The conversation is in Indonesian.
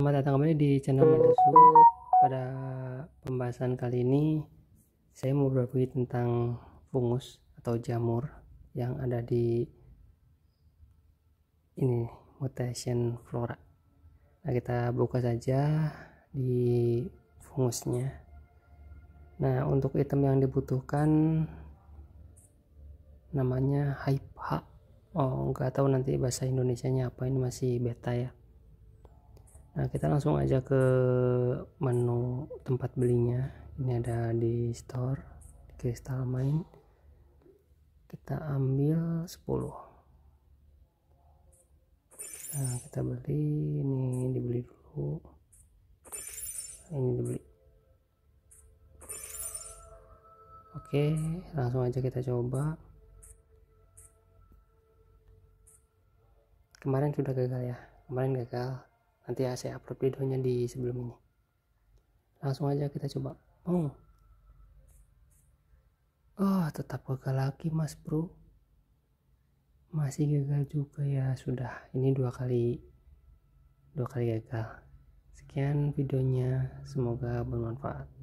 Selamat datang kembali di channel Madasu. Pada pembahasan kali ini saya mau berbagi tentang fungus atau jamur yang ada di ini mutation flora. Nah, kita buka saja di fungusnya. Nah, untuk item yang dibutuhkan namanya hype Oh, nggak tahu nanti bahasa Indonesianya apa ini masih beta ya Nah, kita langsung aja ke menu tempat belinya. Ini ada di store Crystal Mine. Kita ambil 10. Nah, kita beli ini dibeli dulu. Ini dibeli. Oke, langsung aja kita coba. Kemarin sudah gagal ya. Kemarin gagal nanti ya saya upload videonya di sebelum ini langsung aja kita coba oh oh tetap gagal lagi mas bro masih gagal juga ya sudah ini dua kali dua kali gagal sekian videonya semoga bermanfaat